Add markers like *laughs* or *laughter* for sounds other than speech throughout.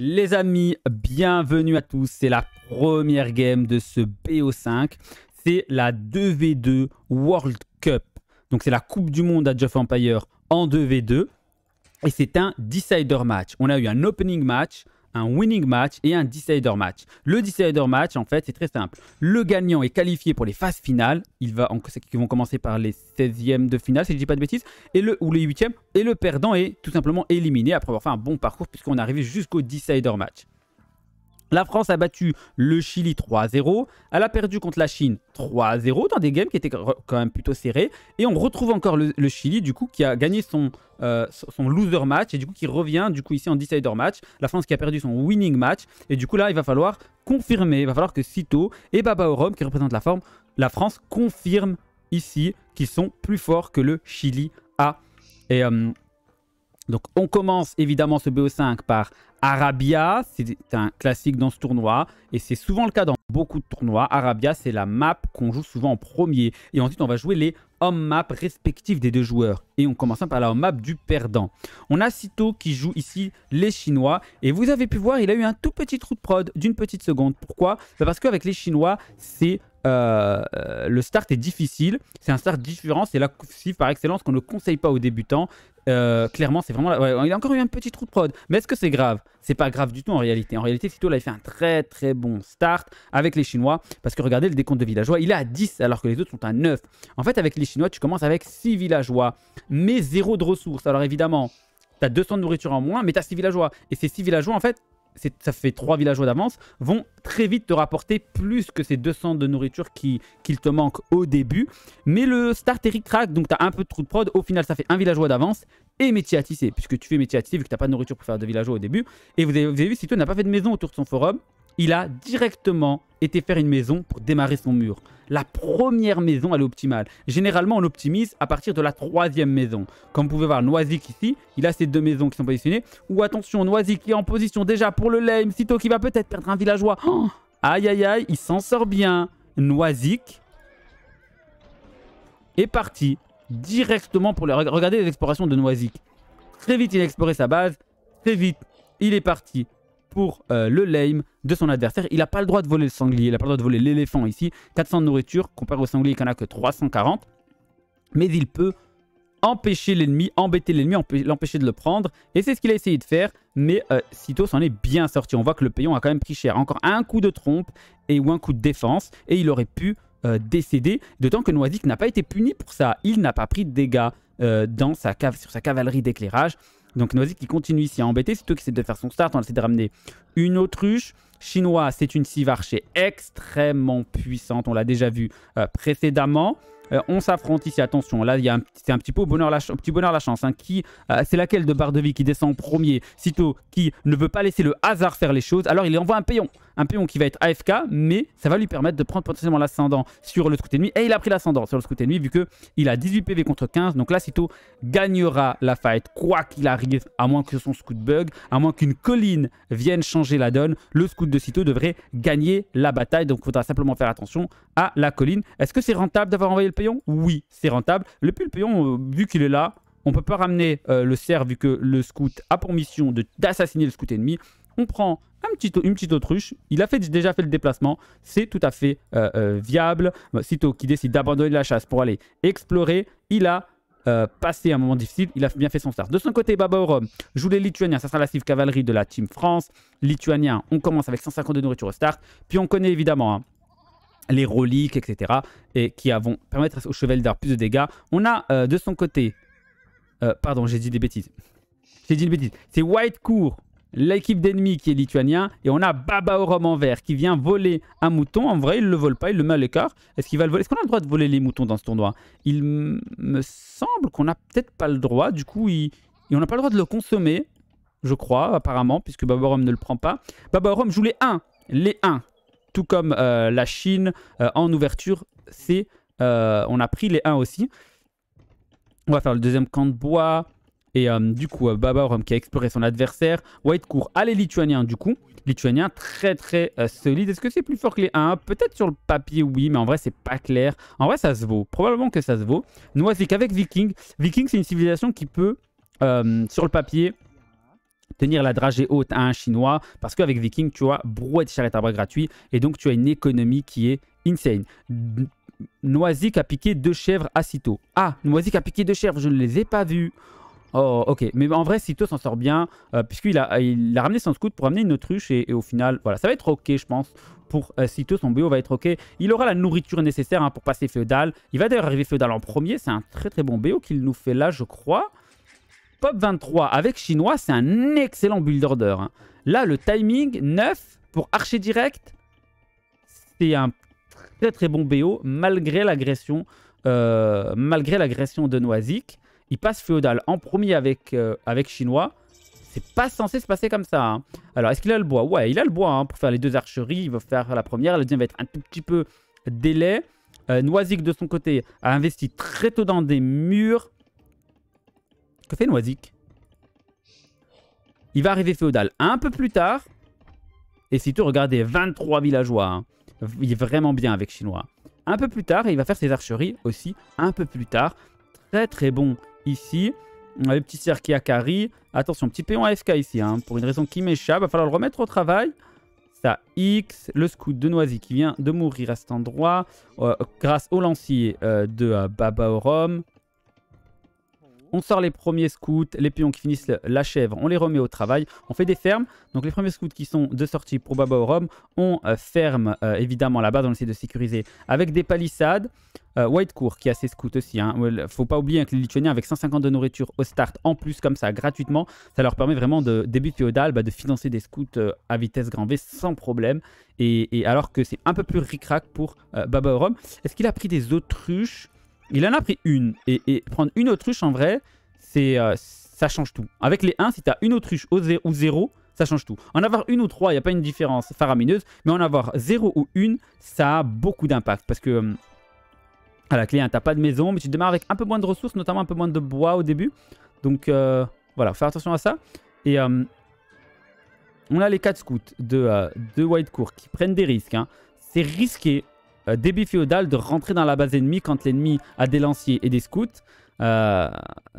Les amis, bienvenue à tous. C'est la première game de ce BO5. C'est la 2v2 World Cup. Donc c'est la Coupe du Monde à Jeff Empire en 2v2. Et c'est un decider match. On a eu un opening match un winning match et un decider match. Le decider match, en fait, c'est très simple. Le gagnant est qualifié pour les phases finales. Il va en, qui vont commencer par les 16e de finale, si je ne dis pas de bêtises, et le, ou les 8e. Et le perdant est tout simplement éliminé après avoir fait un bon parcours puisqu'on est arrivé jusqu'au decider match. La France a battu le Chili 3-0. Elle a perdu contre la Chine 3-0 dans des games qui étaient quand même plutôt serrés. Et on retrouve encore le, Chili, du coup, qui a gagné euh, son, loser match et du coup qui revient du coup ici en decider match. La France qui a perdu son winning match. Et du coup là, il va falloir confirmer. Il va falloir que Sito et Baba qui représentent la, forme, la France, confirme ici qu'ils sont plus forts que le Chili A. Et. Euh, donc on commence évidemment ce BO5 par Arabia, c'est un classique dans ce tournoi et c'est souvent le cas dans beaucoup de tournois. Arabia, c'est la map qu'on joue souvent en premier et ensuite on va jouer les home maps respectifs des deux joueurs et on commence par la home map du perdant. On a Sito qui joue ici les Chinois et vous avez pu voir, il a eu un tout petit trou de prod d'une petite seconde. Pourquoi bah, Parce qu'avec les Chinois, c'est euh, euh, le start est difficile. C'est un start différent. C'est la par excellence qu'on ne conseille pas aux débutants. Euh, clairement, c'est vraiment. il a encore eu un petit trou de prod. Mais est-ce que c'est grave C'est pas grave du tout en réalité. En réalité, Sito là, il fait un très très bon start avec les Chinois. Parce que regardez le décompte de villageois, il est à 10 alors que les autres sont à 9. En fait, avec les Chinois, tu commences avec 6 villageois, mais zéro de ressources. Alors évidemment, T'as 200 de nourriture en moins, mais t'as as 6 villageois. Et ces 6 villageois, en fait, ça fait trois villageois d'avance, vont très vite te rapporter plus que ces 200 de nourriture qu'il te manque au début. Mais le start Crack donc t'as un peu de trou de prod, au final ça fait un villageois d'avance et métier à tisser, puisque tu fais métier à tisser vu que t'as pas de nourriture pour faire de villageois au début. Et vous avez, vu si toi n'as pas fait de maison autour de son forum, il a directement été faire une maison pour démarrer son mur. La première maison, elle est optimale. Généralement, on optimise à partir de la troisième maison. Comme vous pouvez voir, Noisic ici, il a ces deux maisons qui sont positionnées. Ou attention, Noisic qui est en position déjà pour le lame, sitôt qui va peut-être perdre un villageois. Oh aïe, aïe, aïe, il s'en sort bien. Noisic est parti directement pour le... Regardez les explorations de Noisic. Très vite, il a exploré sa base. Très vite, il est parti pour euh, le lame de son adversaire. Il n'a pas le droit de voler le sanglier, il n'a pas le droit de voler l'éléphant ici. 400 de nourriture, comparé au sanglier qui n'en a que 340. Mais il peut empêcher l'ennemi, embêter l'ennemi, l'empêcher de le prendre. Et c'est ce qu'il a essayé de faire, mais euh, Sito s'en est bien sorti. On voit que le payon a quand même pris cher. Encore un coup de trompe et ou un coup de défense, et il aurait pu euh, décéder. D'autant que Noisic n'a pas été puni pour ça. Il n'a pas pris de dégâts euh, dans sa cave, sur sa cavalerie d'éclairage. Donc Noisy qui continue ici à embêter, c'est toi qui essaie de faire son start, on essaie de ramener une autruche. Chinois, c'est une civarchée extrêmement puissante, on l'a déjà vu euh, précédemment. Euh, on s'affronte ici, attention, là il y a un, c'est un petit peu au bonheur la, petit bonheur la chance. Hein. qui, euh, c'est laquelle de barre qui descend en premier, sitôt qui ne veut pas laisser le hasard faire les choses, alors il envoie un payon, Un payon qui va être AFK, mais ça va lui permettre de prendre potentiellement l'ascendant sur le scout ennemi. Et il a pris l'ascendant sur le scout ennemi vu que il a 18 PV contre 15. Donc là, Sito gagnera la fight, quoi qu'il arrive, à moins que son scout bug, à moins qu'une colline vienne changer la donne. Le scout de Sito devrait gagner la bataille. Donc il faudra simplement faire attention à la colline. Est-ce que c'est rentable d'avoir envoyé le oui, c'est rentable. Le pull payant, euh, vu qu'il est là, on peut pas ramener euh, le cerf vu que le scout a pour mission d'assassiner le scout ennemi. On prend un petit, une petite autruche. Il a déjà fait le déplacement. C'est tout à fait euh, viable. Bah, sitôt qu'il décide d'abandonner la chasse pour aller explorer, il a passé un moment difficile, il a bien fait son start. De son côté, Babaorum joue les Lituaniens, ça sera la cive cavalerie de la Team France. Lituanien. on commence avec 150 de nourriture au start, puis on connaît évidemment hein, les reliques, etc. Et qui vont permettre au cheval d'avoir plus de dégâts. On a euh, de son côté... Euh, pardon, j'ai dit des bêtises. J'ai dit des bêtises. C'est Whitecourt, l'équipe d'ennemis qui est lituanien. Et on a Babaorum en vert qui vient voler un mouton. En vrai, il ne le vole pas, il le met à l'écart. Est-ce qu'il va le voler Est-ce qu'on a le droit de voler les moutons dans ce tournoi Il me semble qu'on n'a peut-être pas le droit. Du coup, il... Et on n'a pas le droit de le consommer, je crois, apparemment, puisque Babaorum ne le prend pas. Babaorum joue les 1. Les 1 tout comme euh, la Chine euh, en ouverture, c'est euh, on a pris les 1 aussi. On va faire le deuxième camp de bois. Et du coup, babarum qui a exploré son adversaire. White court. Allez, Lituanien, du coup. Lituanien très très solide. Est-ce que c'est plus fort que les 1 Peut-être sur le papier, oui, mais en vrai, c'est pas clair. En vrai, ça se vaut. Probablement que ça se vaut. Noisic avec Viking. Viking, c'est une civilisation qui peut, sur le papier, tenir la dragée haute à un Chinois, parce qu'avec Viking, tu vois, brouette charrette à bras gratuit, et donc tu as une économie qui est insane. qui a piqué deux chèvres à Cito. Ah, Noisic a piqué deux chèvres, je ne les ai pas vus. Oh, ok. Mais en vrai, Cito s'en sort bien, euh, puisqu'il a, il a ramené son scout pour amener une autruche, et, au final, voilà, ça va être ok, je pense pour Cito, euh, son BO va être ok. Il aura la nourriture nécessaire hein, pour passer Feudal. Il va d'ailleurs arriver Feudal en premier. C'est un très très bon BO qu'il nous fait là, je crois. Pop 23 avec Chinois, c'est un excellent build order. Hein. Là, le timing 9 pour archer direct, c'est un très très bon BO malgré l'agression euh, malgré l'agression de Noisic. Il passe féodal en premier avec, euh, avec Chinois. C'est pas censé se passer comme ça. Hein. Alors, est-ce qu'il a le bois Ouais, il a le bois hein, pour faire les deux archeries. Il va faire la première. La deuxième va être un tout petit peu délai. Euh, de son côté, a investi très tôt dans des murs. Que fait Noisic Il va arriver féodal un peu plus tard. Et si tu regardez, 23 villageois. Hein, il est vraiment bien avec Chinois. Un peu plus tard, et il va faire ses archeries aussi un peu plus tard. Très très bon ici. On a le petit cerf qui a Attention, petit péon AFK ici, hein, pour une raison qui m'échappe. Va falloir le remettre au travail. Ça, X, le scout de Noisy qui vient de mourir à cet endroit. Euh, grâce au lancier euh, de euh, Babaorum. On sort les premiers scouts, les pions qui finissent la chèvre, on les remet au travail, on fait des fermes. Donc les premiers scouts qui sont de sortie pour Baba au on euh, ferme euh, évidemment la base, on essaie de sécuriser avec des palissades. Euh, Whitecourt qui a ses scouts aussi. ne hein. Faut pas oublier hein, que les Lituaniens avec 150 de nourriture au start en plus comme ça gratuitement, ça leur permet vraiment de début féodal bah, de financer des scouts à vitesse grand V sans problème. Et, alors que c'est un peu plus ric-rac pour Baba Rome. Est-ce qu'il a pris des autruches il en a pris une. Et, prendre une autruche, en vrai, c'est euh, ça change tout. Avec les 1, si t'as une autruche au ou 0, ça change tout. En avoir une ou trois, il n'y a pas une différence faramineuse. Mais en avoir 0 ou une, ça a beaucoup d'impact. Parce que... Euh, à la clé, tu hein, t'as pas de maison, mais tu démarres avec un peu moins de ressources, notamment un peu moins de bois au début. Donc euh, voilà, faire attention à ça. Et on a les 4 scouts de, de Whitecourt qui prennent des risques. Hein. C'est risqué, euh, débit féodal de rentrer dans la base ennemie quand l'ennemi a des lanciers et des scouts. Euh,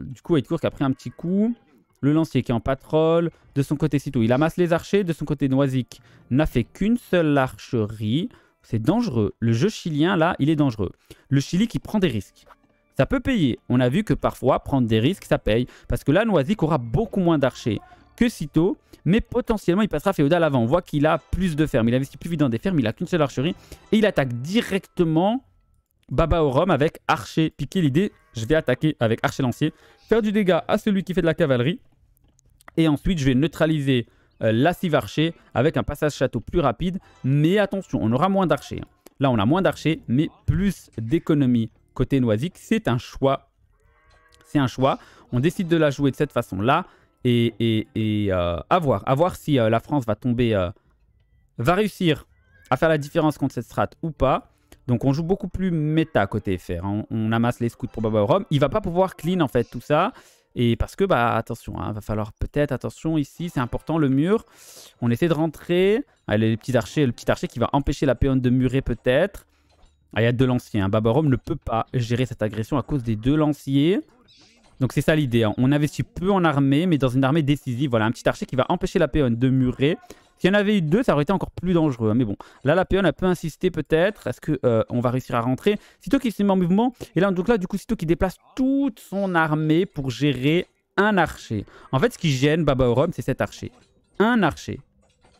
du coup, qui a pris un petit coup. Le lancier qui est en patrole. De son côté, Sito, il amasse les archers. De son côté, Noisic n'a fait qu'une seule archerie. C'est dangereux. Le jeu chilien, là, il est dangereux. Le Chili qui prend des risques. Ça peut payer. On a vu que parfois, prendre des risques, ça paye. Parce que là, Noisic aura beaucoup moins d'archers que sitôt, mais potentiellement il passera féodal avant. On voit qu'il a plus de fermes, il investit plus vite dans des fermes, il a qu'une seule archerie, et il attaque directement Baba avec archer Piquer L'idée, je vais attaquer avec archer lancier, faire du dégât à celui qui fait de la cavalerie, et ensuite je vais neutraliser euh, la archer avec un passage château plus rapide, mais attention, on aura moins d'archers. Hein. Là, on a moins d'archers, mais plus d'économie côté noisique. C'est un choix. C'est un choix. On décide de la jouer de cette façon-là. Et, euh, à voir. si euh, la France va tomber. Euh, va réussir à faire la différence contre cette strat ou pas. Donc on joue beaucoup plus méta côté FR. Hein. On, amasse les scouts pour Baba Rome. Il va pas pouvoir clean en fait tout ça. Et parce que, bah, attention, il hein, va falloir peut-être, attention, ici, c'est important, le mur. On essaie de rentrer. allez les petits archers, le petit archer qui va empêcher la péonne de murer, peut-être. Ah, il y a deux lanciers. Hein. Baba Babarom ne peut pas gérer cette agression à cause des deux lanciers. Donc c'est ça l'idée. Hein. On investit peu en armée, mais dans une armée décisive. Voilà, un petit archer qui va empêcher la péonne de murer. S'il y en avait eu deux, ça aurait été encore plus dangereux. Hein. Mais bon, là, la péonne a peu insisté peut-être. Est-ce qu'on euh, va réussir à rentrer Sitôt qu'il se met en mouvement, et là, tout cas, du coup, Sitôt qui déplace toute son armée pour gérer un archer. En fait, ce qui gêne Baba Orom, c'est cet archer. Un archer.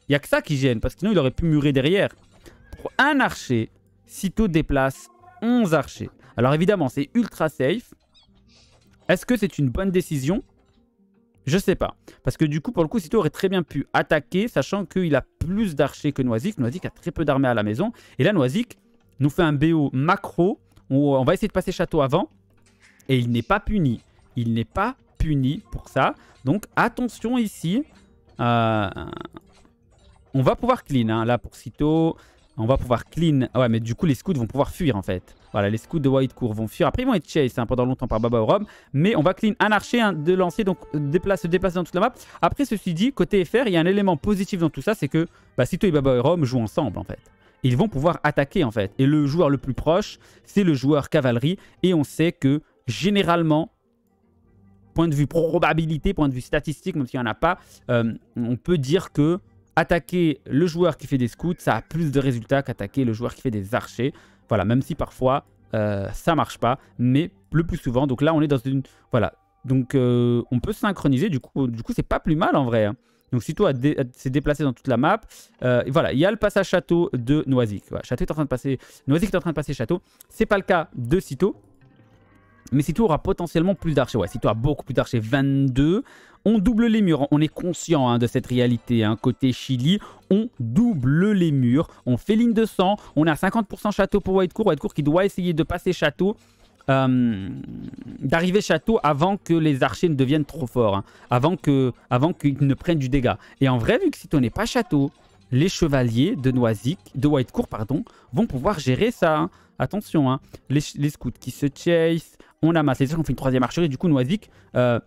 Il n'y a que ça qui gêne, parce que sinon, il aurait pu murer derrière. Pour un archer, Sitôt déplace 11 archers. Alors évidemment, c'est ultra safe. Est-ce que c'est une bonne décision Je sais pas. Parce que du coup, pour le coup, Sito aurait très bien pu attaquer, sachant qu'il a plus d'archers que Noisic. Noisic a très peu d'armées à la maison. Et là, Noisic nous fait un BO macro. Où on va essayer de passer château avant. Et il n'est pas puni. Il n'est pas puni pour ça. Donc attention ici. Euh, on va pouvoir clean hein, là pour Sito. On va pouvoir clean. Ouais, mais du coup, les scouts vont pouvoir fuir en fait. Voilà, les scouts de White Whitecourt vont fuir. Après, ils vont être chassés hein, pendant longtemps par Baba Rome. Mais on va clean un archer un de lancer, donc euh, se déplacer dans toute la map. Après, ceci dit, côté FR, il y a un élément positif dans tout ça, c'est que bah, toi et Baba Rome jouent ensemble en fait ils vont pouvoir attaquer en fait. Et le joueur le plus proche, c'est le joueur cavalerie. Et on sait que généralement, point de vue probabilité, point de vue statistique, même s'il n'y en a pas, euh, on peut dire que attaquer le joueur qui fait des scouts, ça a plus de résultats qu'attaquer le joueur qui fait des archers. Voilà, même si parfois euh, ça marche pas, mais le plus souvent. Donc là, on est dans une voilà. Donc euh, on peut synchroniser. Du coup, du coup, c'est pas plus mal en vrai. Hein. Donc Sito s'est euh, déplacé dans toute la map. voilà, il y a le passage château de noisy château est en train de passer. Noisic est en train de passer château. C'est pas le cas de Sito. Mais Sito aura potentiellement plus d'archers. Ouais, Sito a beaucoup plus d'archers. 22. On double les murs. Hein. On est conscient hein, de cette réalité. Côté Chili, on double les murs, on fait ligne de sang, on a 50% château pour Whitecourt, Whitecourt qui doit essayer de passer château, euh, d'arriver château avant que les archers ne deviennent trop forts, hein, avant qu'ils avant ne prennent du dégât. Et en vrai, vu que si on n'est pas château, les chevaliers de Noisic, de Whitecourt, pardon, vont pouvoir gérer ça. Hein. Attention, hein, Les, scouts qui se chase, on amasse. C'est sûr fait une troisième archerie, du coup Noisic... Euh,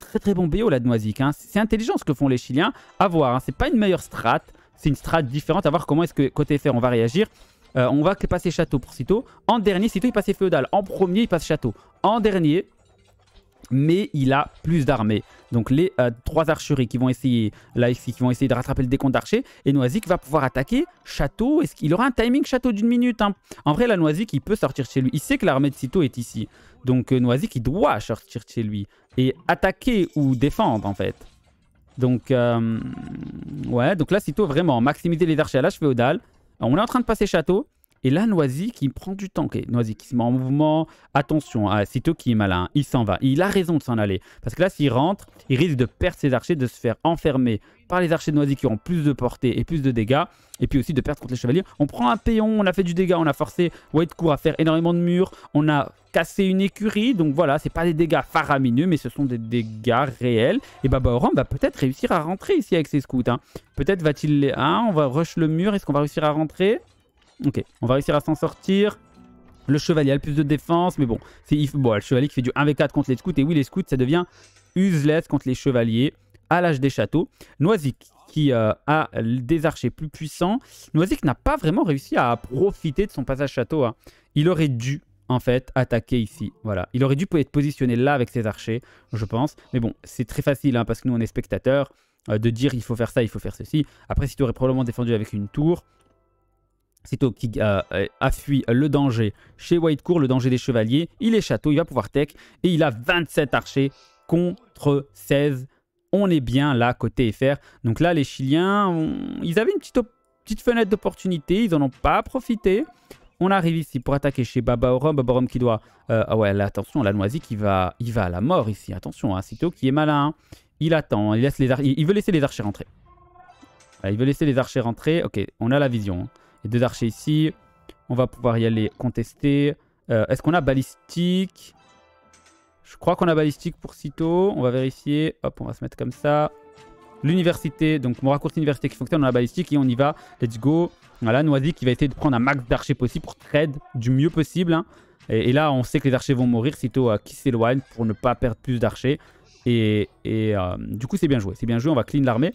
très très bon BO là de Noisic. C'est intelligent ce que font les Chiliens. À voir, c'est pas une meilleure strat c'est une strat différente à voir comment est-ce que côté fer on va réagir. Euh, on va passer château pour Sito. En dernier, Sito il passe féodal. En premier, il passe château. En dernier, mais il a plus d'armées. Donc les euh, trois archeries qui vont essayer là ici, qui vont essayer de rattraper le décompte d'archer. et Noisic va pouvoir attaquer château. Est-ce qu'il aura un timing château d'une minute hein En vrai, la Noisic il peut sortir chez lui. Il sait que l'armée de Sito est ici. Donc euh, noisy qui il doit sortir chez lui et attaquer ou défendre en fait. Donc, euh, ouais, donc là, tout vraiment, maximiser les archers à au dalle. On est en train de passer château. Et là, Noisy qui prend du temps, Noisy qui se met en mouvement, attention, à hein, Sito qui est malin, il s'en va. Il a raison de s'en aller. Parce que là, s'il rentre, il risque de perdre ses archers, de se faire enfermer par les archers de Noisy qui ont plus de portée et plus de dégâts. Et puis aussi de perdre contre les chevaliers. On prend un péon, on a fait du dégât, on a forcé Whitecourt à faire énormément de murs, on a cassé une écurie. Donc voilà, c'est pas des dégâts faramineux, mais ce sont des dégâts réels. Et bah, Oran va peut-être réussir à rentrer ici avec ses scouts. Hein. Peut-être va-t-il... les... Hein, on va rush le mur, est-ce qu'on va réussir à rentrer Ok, on va réussir à s'en sortir. Le chevalier a le plus de défense, mais bon, c'est bon, le chevalier qui fait du 1v4 contre les scouts. Et oui, les scouts, ça devient useless contre les chevaliers à l'âge des châteaux. Noisic qui euh, a des archers plus puissants. Noisic n'a pas vraiment réussi à profiter de son passage château. Hein. Il aurait dû, en fait, attaquer ici. Voilà. Il aurait dû être positionné là avec ses archers, je pense. Mais bon, c'est très facile, hein, parce que nous, on est spectateurs, euh, de dire il faut faire ça, il faut faire ceci. Après, si tu aurais probablement défendu avec une tour, Cito qui euh, euh, a fui le danger chez Whitecourt, le danger des chevaliers, il est château, il va pouvoir tech et il a 27 archers contre 16. On est bien là côté FR. Donc là, les Chiliens, ils avaient une petite, petite fenêtre d'opportunité, ils n'en ont pas profité. On arrive ici pour attaquer chez Babaorum. Babaorum qui doit... Euh, ah ouais, attention, la noisie qui va, il va à la mort ici. Attention, hein, qui est malin. Il attend, il, laisse les il veut laisser les archers rentrer. Ah, il veut laisser les archers rentrer. Ok, on a la vision deux archers ici. On va pouvoir y aller contester. Euh, est-ce qu'on a balistique Je crois qu'on a balistique pour sitôt. On va vérifier. Hop, on va se mettre comme ça. L'université, donc mon raccourci université qui fonctionne, on a balistique et on y va. Let's go. Voilà, Noisy qui va essayer de prendre un max d'archers possible pour trade du mieux possible. Hein. Et, là, on sait que les archers vont mourir sitôt à qui s'éloigne pour ne pas perdre plus d'archers. Et, euh, du coup, c'est bien joué. C'est bien joué, on va clean l'armée.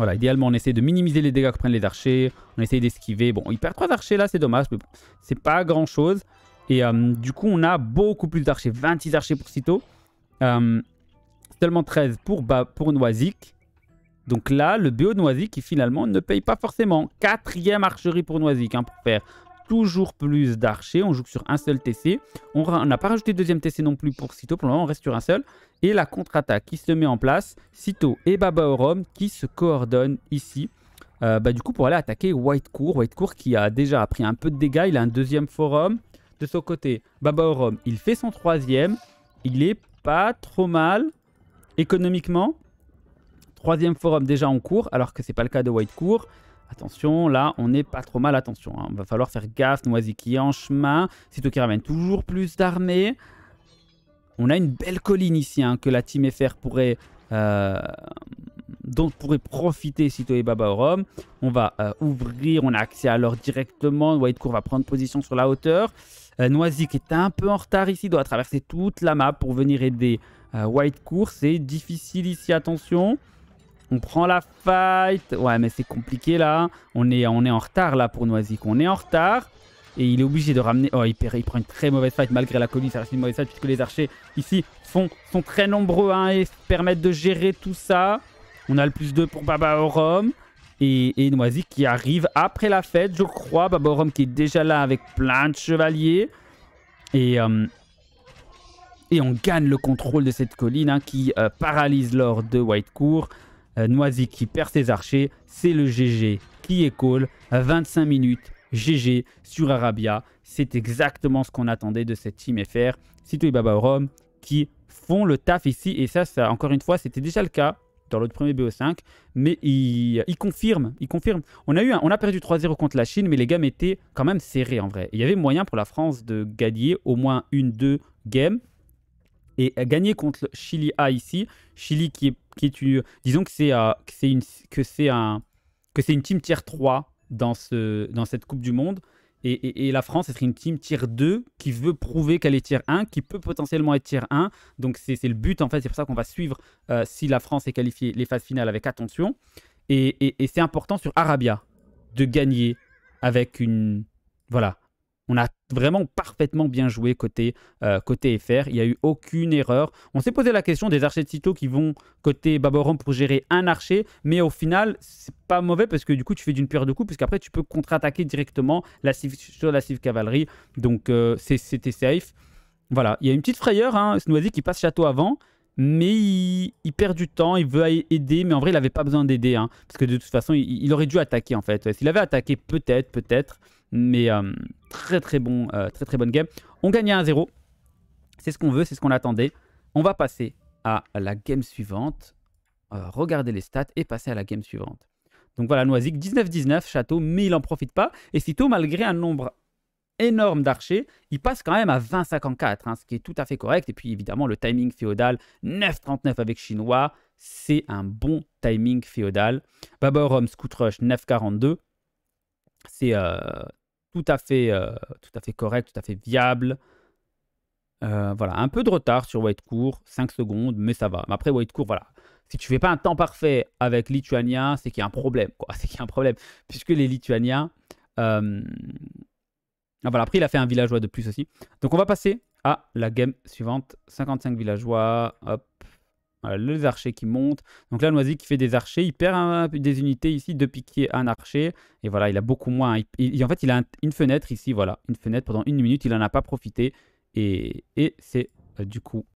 Voilà, idéalement, on essaie de minimiser les dégâts que prennent les archers. On essaie d'esquiver. Bon, il perd 3 archers là, c'est dommage, mais c'est pas grand chose. Et euh, du coup, on a beaucoup plus d'archers. 26 archers pour Sito. Euh, seulement 13 pour, pour Noisic. Donc là, le BO de Noisic qui finalement ne paye pas forcément. Quatrième archerie pour Noisic hein, pour faire toujours plus d'archers. On joue sur un seul TC. On n'a pas rajouté deuxième TC non plus pour Sito. Pour le moment, on reste sur un seul. Et la contre-attaque qui se met en place. Sito et Baba Orom qui se coordonnent ici. Euh, bah, du coup, pour aller attaquer Whitecourt. Whitecourt qui a déjà pris un peu de dégâts. Il a un deuxième forum. De son côté, Baba Orom, il fait son troisième. Il est pas trop mal économiquement. Troisième forum déjà en cours, alors que c'est pas le cas de Whitecourt. Attention, là, on n'est pas trop mal, attention. Hein. Va falloir faire gaffe, Noisy qui est en chemin. Sito qui ramène toujours plus d'armées. On a une belle colline ici hein, que la team FR pourrait, euh, pourrait profiter Sito et Baba Orom. On va euh, ouvrir, on a accès à l'or directement. Whitecourt va prendre position sur la hauteur. Euh, Noisy qui est un peu en retard ici, doit traverser toute la map pour venir aider Whitecourt. C'est difficile ici, attention. On prend la fight. Ouais, mais c'est compliqué là. On est, on est en retard là pour Noisic. On est en retard. Et il est obligé de ramener... Oh, il, prend une très mauvaise fight malgré la colline. Ça reste une mauvaise fight puisque les archers ici sont, sont très nombreux hein, et permettent de gérer tout ça. On a le plus 2 pour Baba Orom. Et, et Noisy qui arrive après la fête, je crois. Baba qui est déjà là avec plein de chevaliers. Et... Euh, et on gagne le contrôle de cette colline hein, qui euh, paralyse l'or de Whitecourt. Euh, Noisy qui perd ses archers. C'est le GG qui est call. 25 minutes. GG sur Arabia. C'est exactement ce qu'on attendait de cette team FR. Sito et Baba qui font le taf ici. Et ça, ça encore une fois, c'était déjà le cas dans l'autre premier BO5. Mais ils, confirment. On, a on a perdu 3-0 contre la Chine, mais les games étaient quand même serrées en vrai. Il y avait moyen pour la France de gagner au moins une, deux games et gagner contre Chili A ici. Chili qui est, est une, disons euh, que c'est une que c'est un que c'est une team tier 3 dans ce dans cette Coupe du Monde. Et, la France, ce serait une team tier 2 qui veut prouver qu'elle est tier 1, qui peut potentiellement être tier 1. Donc c'est le but en fait, c'est pour ça qu'on va suivre euh, si la France est qualifiée les phases finales avec attention. et c'est important sur Arabia de gagner avec une... Voilà, on a vraiment parfaitement bien joué côté, euh, côté FR. Il n'y a eu aucune erreur. On s'est posé la question des archers de qui vont côté Baboran pour gérer un archer. Mais au final, c'est pas mauvais parce que du coup, tu fais d'une pierre deux coups. Puisqu'après, tu peux contre-attaquer directement la sur la civ cavalerie. Donc, euh, c'était safe. Voilà. Il y a une petite frayeur. Hein, Snoisy qui passe château avant mais il, perd du temps, il veut aider, mais en vrai, il n'avait pas besoin d'aider, hein, parce que de toute façon, il, il, aurait dû attaquer, en fait. S'il avait attaqué, peut-être, peut-être, mais euh, très très bon, euh, très très bonne game. On gagne 1-0. C'est ce qu'on veut, c'est ce qu'on attendait. On va passer à la game suivante. Euh, regarder les stats et passer à la game suivante. Donc voilà, Noisic 19-19, Château, mais il n'en profite pas. Et sitôt, malgré un nombre énorme d'archers, il passe quand même à 20-54, hein, ce qui est tout à fait correct. Et puis évidemment, le timing féodal, 9-39 avec Chinois, c'est un bon timing féodal. Baborum Scoot Rush, 9-42, c'est tout à fait, euh, tout à fait correct, tout à fait viable. Euh, voilà, un peu de retard sur Whitecourt, 5 secondes, mais ça va. Mais après Whitecourt, voilà. Si tu fais pas un temps parfait avec Lituania, c'est qu'il y a un problème, quoi. *laughs* C'est qu'il y a un problème. Puisque les Lituaniens. Euh, voilà, après, il a fait un villageois de plus aussi. Donc, on va passer à la game suivante. 55 villageois. Hop. Voilà, les archers qui montent. Donc là, Noisy qui fait des archers, il perd des unités ici, deux piquets, un archer. Et voilà, il a beaucoup moins. Il, en fait, il a une fenêtre ici, voilà, une fenêtre pendant une minute, il n'en a pas profité. Et, et c'est euh, du coup